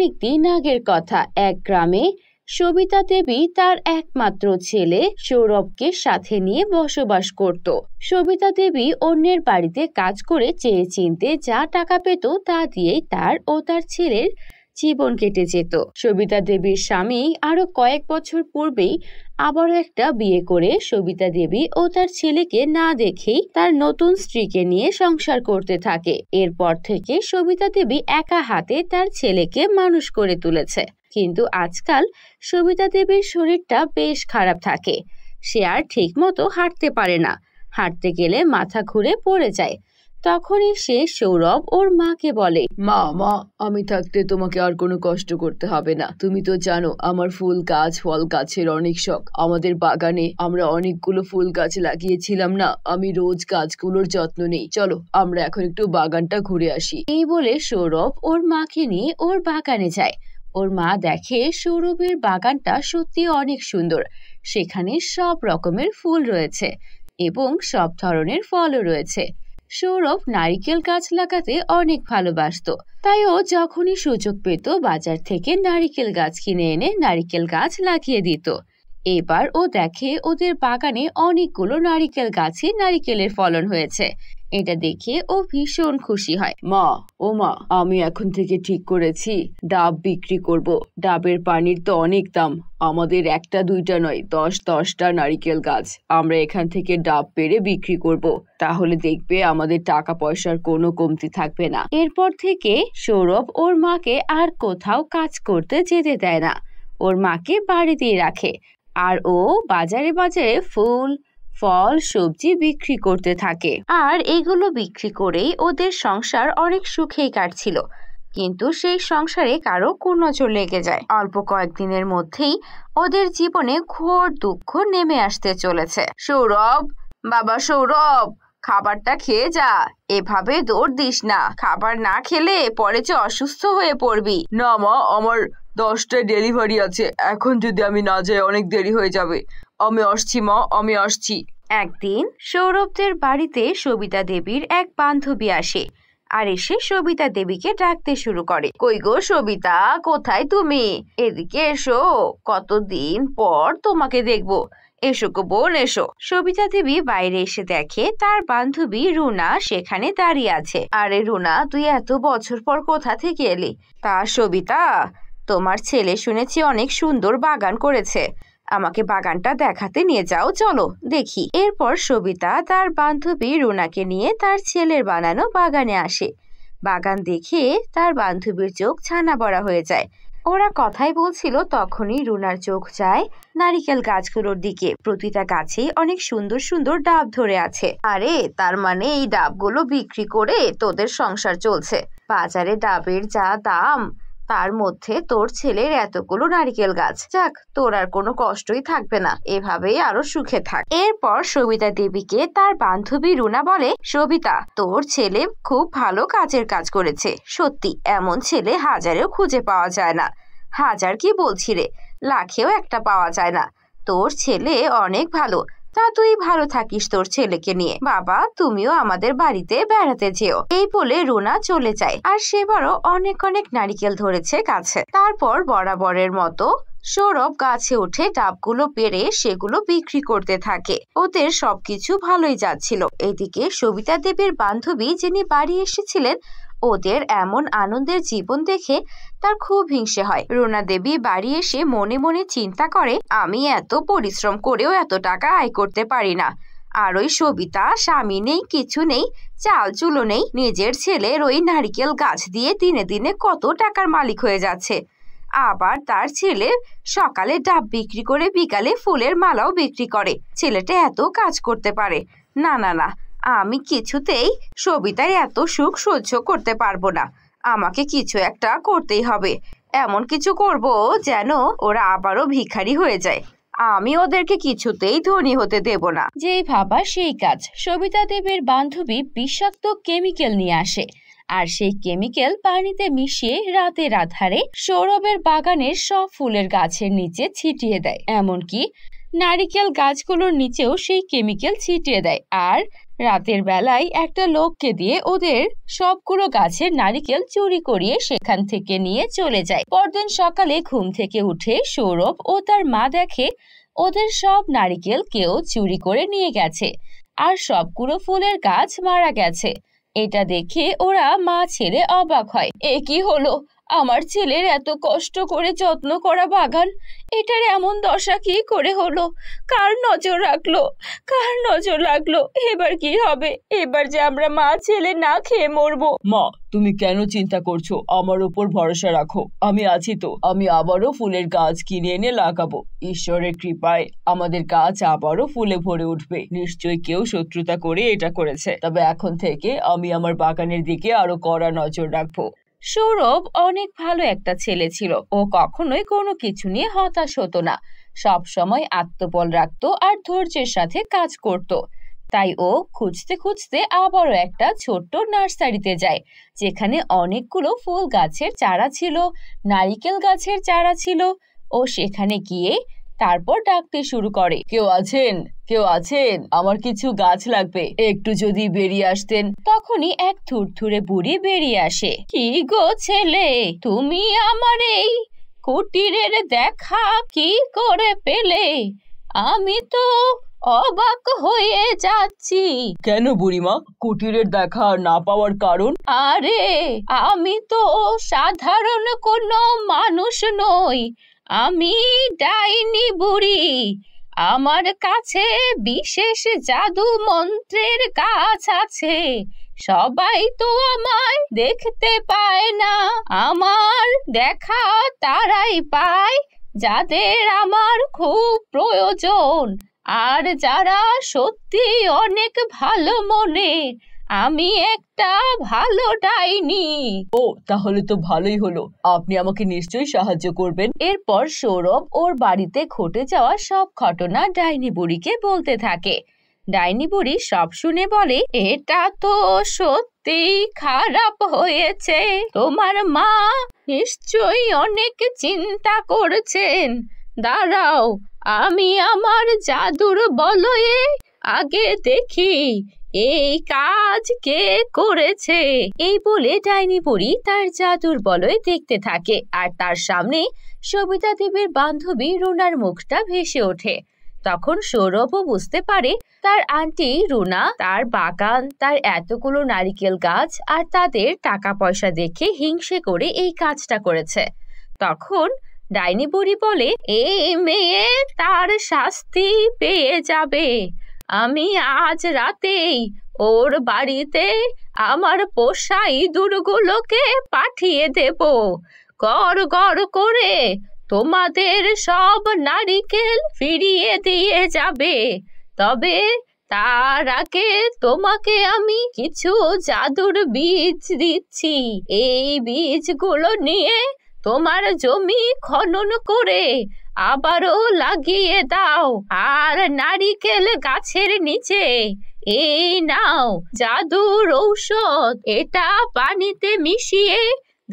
অনেক দিন আগের কথা এক গ্রামে সবিতা দেবী তার একমাত্র ছেলে সৌরভকে সাথে নিয়ে বসবাস করত সবিতা দেবী অন্যের বাড়িতে কাজ করে চেয়ে চিনতে যা টাকা পেত তা দিয়েই তার ও তার ছেলের জীবন কেটে যেত সবিতা দেবীর স্বামী আরও কয়েক বছর পূর্বেই আবারও একটা বিয়ে করে সবিতা দেবী ও তার ছেলেকে না দেখেই তার নতুন স্ত্রীকে নিয়ে সংসার করতে থাকে এরপর থেকে সবিতা দেবী একা হাতে তার ছেলেকে মানুষ করে তুলেছে কিন্তু আজকাল সবিতা দেবীর শরীরটা বেশ খারাপ থাকে সে আর ঠিকমতো হাঁটতে পারে না হাঁটতে গেলে মাথা ঘুরে পড়ে যায় তখনই সে সৌরভ ওর মাকে বলে মা মা আমি থাকতে তোমাকে আর কোনো কষ্ট করতে হবে না তুমি তো জানো আমার ফুল গাছ ফল গাছের অনেক শখ আমাদের বাগানে আমরা অনেকগুলো ফুল গাছ লাগিয়েছিলাম না আমি রোজ গাছগুলোর যত্ন নেই চলো আমরা এখন একটু বাগানটা ঘুরে আসি এই বলে সৌরভ ওর মাকে নিয়ে ওর বাগানে যায় ওর মা দেখে সৌরভের বাগানটা সত্যি অনেক সুন্দর সেখানে সব রকমের ফুল রয়েছে এবং সব ধরনের ফলও রয়েছে সৌরভ নারিকেল গাছ লাগাতে অনেক ভালোবাসত তাই ও যখনই সুযোগ পেত বাজার থেকে নারিকেল গাছ কিনে এনে নারিকেল গাছ লাগিয়ে দিত এবার ও দেখে ওদের বাগানে অনেকগুলো নারিকেল গাছে নারিকেলের ফলন হয়েছে এটা দেখে ও ভীষণ খুশি হয় মা ও মা আমি এখন থেকে ঠিক করেছি ডাব বিক্রি করব ডাবের পানির তো অনেক দাম আমাদের একটা দুইটা নয় দশ দশটা নারিকেল গাছ আমরা এখান থেকে ডাব পেরে বিক্রি করব। তাহলে দেখবে আমাদের টাকা পয়সার কোনো কমতি থাকবে না এরপর থেকে সৌরভ ওর মাকে আর কোথাও কাজ করতে যেতে দেয় না ওর মাকে বাড়িতেই রাখে আর ও বাজারে বাজারে ফুল ফল সবজি বিক্রি করতে থাকে আর এগুলো বিক্রি করেই ওদের সংসার অনেক সুখেই কাটছিল কিন্তু সেই সংসারে কারো কুনজর লেগে যায় অল্প কয়েকদিনের মধ্যেই ওদের জীবনে ঘোর দুঃখ নেমে আসতে চলেছে সৌরভ বাবা সৌরভ খাবারটা খেয়ে যা এভাবে দৌড় দিস না খাবার না খেলে পরে যে অসুস্থ হয়ে পড়বি না মা আমার দশটায় ডেলিভারি আছে এখন যদি আমি না যাই অনেক দেরি হয়ে যাবে আমি আসছি মা একদিন সৌরভদের বাড়িতে সবিতা দেবীর এক বান্ধবী আসে আর এসে সবিতা দেবীকে ডাকতে শুরু করে কই গো সবিতা কোথায় তুমি এদিকে এসো কতদিন পর তোমাকে দেখবো এসো গো বোন এসো সবিতা দেবী বাইরে এসে দেখে তার বান্ধবী রুনা সেখানে দাঁড়িয়ে আছে আরে রুনা তুই এত বছর পর কোথা থেকে এলি তা সবিতা তোমার ছেলে শুনেছি অনেক সুন্দর বাগান করেছে আমাকে বাগানটা দেখাতে নিয়ে যাও চলো দেখি এরপর সবিতা তার বান্ধবী রুনাকে নিয়ে তার ছেলের বানানো বাগানে আসে বাগান দেখে তার বান্ধবীর চোখ ছানা বড়া হয়ে যায় ওরা কথাই বলছিল তখনই রুনার চোখ যায় নারিকেল গাছগুলোর দিকে প্রতিটা গাছে অনেক সুন্দর সুন্দর ডাব ধরে আছে আরে তার মানে এই ডাবগুলো বিক্রি করে তোদের সংসার চলছে বাজারে ডাবের যা দাম তার মধ্যে তোর ছেলের এতগুলো নারিকেল গাছ যাক তোর আর কোনো কষ্টই থাকবে না এভাবেই আরো সুখে থাক এরপর সবিতা দেবীকে তার বান্ধবী রুনা বলে সবিতা তোর ছেলে খুব ভালো কাজের কাজ করেছে সত্যি এমন ছেলে হাজারেও খুঁজে পাওয়া যায় না হাজার কি বলছি রে লাখেও একটা পাওয়া যায় না তোর ছেলে অনেক ভালো তা তুই ভালো থাকিস তোর ছেলেকে নিয়ে বাবা তুমিও আমাদের বাড়িতে বেড়াতে যেও এই বলে রুনা চলে যায় আর সেবারও অনেক অনেক নারিকেল ধরেছে কাছে তারপর বরাবরের মতো সৌরভ গাছে উঠে ডাবগুলো পেরে সেগুলো বিক্রি করতে থাকে ওদের সবকিছু ভালোই যাচ্ছিল এদিকে সবিতা দেবীর বান্ধবী যিনি বাড়ি এসেছিলেন ওদের এমন আনন্দের জীবন দেখে তার খুব হিংসে হয় রুনা দেবী বাড়ি এসে মনে মনে চিন্তা করে আমি এত পরিশ্রম করেও এত টাকা আয় করতে পারি না আর ওই সবিতা স্বামী নেই কিছু নেই চাল চুলো নেই নিজের ছেলের ওই নারিকেল গাছ দিয়ে দিনে দিনে কত টাকার মালিক হয়ে যাচ্ছে আবার তার ছেলে সকালে ডাব বিক্রি করে বিকালে ফুলের মালাও বিক্রি করে ছেলেটা এত কাজ করতে পারে না না না আমি কিছুতেই সবিতার এত সুখ সহ্য করতে পারবো না আমাকে কিছু একটা করতেই হবে এমন কিছু করব যেন ওরা আবারও ভিখারি হয়ে যায় আমি ওদেরকে কিছুতেই ধনী হতে দেব না যেই ভাবা সেই কাজ সবিতা দেবের বান্ধবী বিষাক্ত কেমিক্যাল নিয়ে আসে আর সেই কেমিক্যাল পানিতে মিশিয়ে রাতের আধারে সৌরভের বাগানের সব ফুলের গাছের নিচে ছিটিয়ে দেয় এমনকি নারিকেল গাছগুলোর নিচেও সেই কেমিক্যাল ছিটিয়ে দেয় আর রাতের বেলায় একটা লোককে দিয়ে ওদের সবগুলো গাছের নারিকেল চুরি করিয়ে সেখান থেকে নিয়ে চলে যায় পরদিন সকালে ঘুম থেকে উঠে সৌরভ ও তার মা দেখে ওদের সব নারিকেল কেউ চুরি করে নিয়ে গেছে আর সবগুলো ফুলের গাছ মারা গেছে এটা দেখে ওরা মা ছেলে অবাক হয় এ কি হলো আমার ছেলের এত কষ্ট করে যত্ন করা বাগান এটার এমন দশা কি করে হলো কার নজর রাখলো কার নজর লাগলো এবার কি হবে এবার যে আমরা মা ছেলে না খেয়ে মরবো মা তুমি কেন চিন্তা করছো আমার উপর ভরসা রাখো আমি আছি তো আমি আবারও ফুলের গাছ কিনে এনে লাগাবো ঈশ্বরের কৃপায় আমাদের গাছ আবারও ফুলে ভরে উঠবে নিশ্চয়ই কেউ শত্রুতা করে এটা করেছে তবে এখন থেকে আমি আমার বাগানের দিকে আরো কড়া নজর রাখবো সৌরভ অনেক ভালো একটা ছেলে ছিল ও কখনোই কোনো কিছু নিয়ে হতাশ হতো না সব সময় আত্মবল রাখত আর ধৈর্যের সাথে কাজ করত তাই ও খুঁজতে খুঁজতে আবারও একটা ছোট্ট নার্সারিতে যায় যেখানে অনেকগুলো ফুল গাছের চারা ছিল নারিকেল গাছের চারা ছিল ও সেখানে গিয়ে তারপর ডাকতে শুরু করে কেউ আছেন কেউ আছেন আমার কিছু গাছ লাগবে একটু যদি বেরিয়ে আসতেন তখনই এক থুরথুরে বুড়ি বেরিয়ে আসে কি গো ছেলে তুমি আমার এই কুটিরের দেখা কি করে পেলে আমি তো অবাক হয়ে যাচ্ছি কেন বুড়িমা কুটিরের দেখা না পাওয়ার কারণ আরে আমি তো সাধারণ কোনো মানুষ নই আমি ডাইনি বুড়ি আমার কাছে বিশেষ জাদু মন্ত্রের কাজ আছে সবাই তো আমায় দেখতে পায় না আমার দেখা তারাই পায় যাদের আমার খুব প্রয়োজন আর যারা সত্যি অনেক ভালো মনের আমি একটা ভালো ডাইনি ও তাহলে তো ভালোই হলো আপনি আমাকে নিশ্চয়ই সাহায্য করবেন এরপর সৌরভ ওর বাড়িতে ঘটে যাওয়া সব ঘটনা ডাইনি বুড়িকে বলতে থাকে ডাইনি বুড়ি সব শুনে বলে এটা তো সত্যি খারাপ হয়েছে তোমার মা নিশ্চয়ই অনেক চিন্তা করছেন দাঁড়াও আমি আমার জাদুর বলয়ে আগে দেখি এই কাজ কে করেছে এই বলে ডাইনি পরি তার জাদুর বলয় দেখতে থাকে আর তার সামনে সবিতা দেবীর বান্ধবী রুনার মুখটা ভেসে ওঠে তখন সৌরভও বুঝতে পারে তার আন্টি রুনা তার বাগান তার এতগুলো নারিকেল গাছ আর তাদের টাকা পয়সা দেখে হিংসে করে এই কাজটা করেছে তখন ডাইনি বলে এই মেয়ে তার শাস্তি পেয়ে যাবে আমি আজ রাতেই ওর বাড়িতে আমার পোষা ইঁদুরগুলোকে পাঠিয়ে দেব গড় গড় করে তোমাদের সব নারিকেল ফিরিয়ে দিয়ে যাবে তবে তার আগে তোমাকে আমি কিছু জাদুর বীজ দিচ্ছি এই বীজগুলো নিয়ে তোমার জমি খনন করে আবারও লাগিয়ে দাও আর নারিকেল গাছের নিচে এই নাও জাদুর ঔষধ এটা পানিতে মিশিয়ে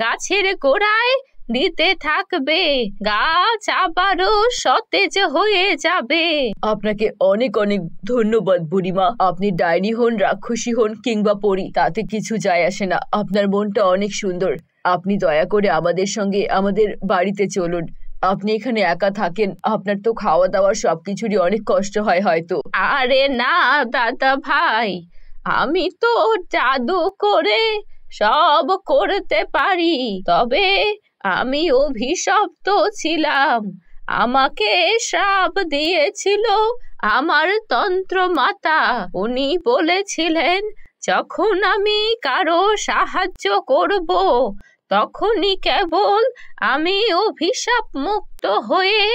গাছের গোড়ায় দিতে থাকবে গাছ আবারও সতেজ হয়ে যাবে আপনাকে অনেক অনেক ধন্যবাদ বুড়িমা আপনি ডাইনি হন রাক্ষসী হন কিংবা পড়ি তাতে কিছু যায় আসে না আপনার মনটা অনেক সুন্দর আপনি দয়া করে আমাদের সঙ্গে আমাদের বাড়িতে চলুন আপনি এখানে একা থাকেন আপনার তো খাওয়া দাওয়া সবকিছুরই অনেক কষ্ট হয় হয়তো আরে না দাদা ভাই আমি তো জাদু করে সব করতে পারি তবে আমি অভিশপ্ত ছিলাম আমাকে সাপ দিয়েছিল আমার তন্ত্র মাতা উনি বলেছিলেন যখন আমি কারো সাহায্য করব তখনই কেবল আমি অভিশাপ মুক্ত হয়ে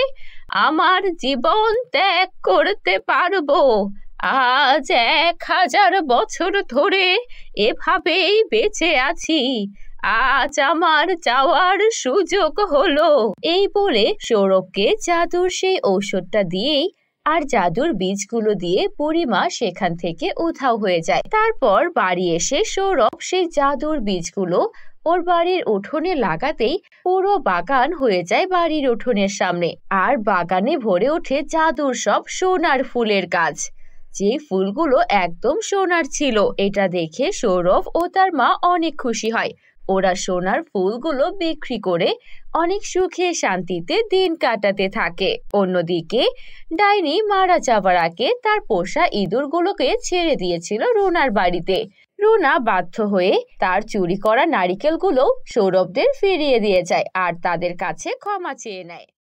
আমার জীবন ত্যাগ করতে পারব আজ এক হাজার বছর ধরে এভাবেই বেঁচে আছি আজ আমার যাওয়ার সুযোগ হলো এই বলে সৌরভকে জাদুর সেই ঔষধটা দিয়েই আর জাদুর বীজগুলো দিয়ে পরিমা সেখান থেকে উধাও হয়ে যায় তারপর বাড়ি এসে সৌরভ সেই জাদুর বীজগুলো ওর বাড়ির উঠোনে লাগাতেই পুরো বাগান হয়ে যায় বাড়ির উঠোনের সামনে আর বাগানে ভরে ওঠে জাদুর সব সোনার ফুলের গাছ যে ফুলগুলো একদম সোনার ছিল এটা দেখে সৌরভ ও তার মা অনেক খুশি হয় ওরা সোনার ফুলগুলো বিক্রি করে অনেক সুখে শান্তিতে দিন কাটাতে থাকে অন্যদিকে ডাইনি মারা যাওয়ার আগে তার পোষা ইঁদুরগুলোকে ছেড়ে দিয়েছিল রোনার বাড়িতে রুনা বাধ্য হয়ে তার চুরি করা নারিকেলগুলো সৌরভদের ফিরিয়ে দিয়ে যায় আর তাদের কাছে ক্ষমা চেয়ে নেয়